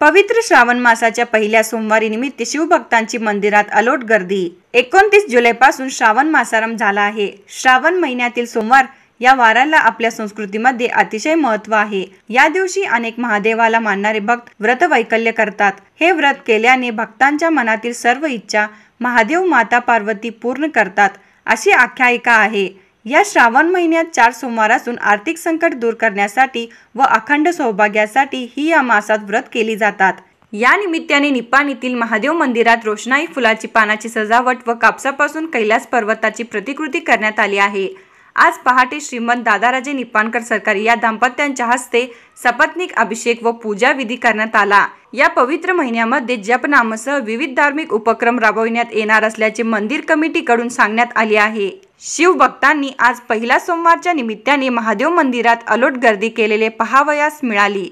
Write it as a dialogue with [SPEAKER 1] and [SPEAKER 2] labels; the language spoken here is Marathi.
[SPEAKER 1] पवित्र श्रावण मासाच्या पहिल्या सोमवारी निमित्त शिवभक्तांची मंदिरात अलोट गर्दी एकोणतीस जुलैपासून श्रावण मासारंभ झाला आहे श्रावण महिन्यातील सोमवार या वाराला आपल्या संस्कृतीमध्ये अतिशय महत्व आहे या दिवशी अनेक महादेवाला मानणारे भक्त व्रत वैकल्य करतात हे व्रत केल्याने भक्तांच्या मनातील सर्व इच्छा महादेव माता पार्वती पूर्ण करतात अशी आख्यायिका आहे या श्रावण महिन्यात चार सोमवार असून आर्थिक संकट दूर करण्यासाठी व अखंड सौभाग्यासाठी ही या मासात व्रत केली जातात या निमित्ताने निपाणीतील महादेव मंदिरात रोषणाई फुलाची पानाची सजावट व कापसापासून कैलास पर्वताची प्रतिकृती करण्यात आली आहे आज पहाटे श्रीमंत दादाराजे निपाणकर सरकारी या दाम्पत्यांच्या हस्ते सपत्निक अभिषेक व पूजा विधी करण्यात आला या पवित्र महिन्यामध्ये जपनामसह विविध धार्मिक उपक्रम राबविण्यात येणार असल्याचे मंदिर कमिटीकडून सांगण्यात आले आहे शिवभक्तांनी आज पहिल्या सोमवारच्या निमित्ताने महादेव मंदिरात अलोट गर्दी केलेले पहावयास मिळाली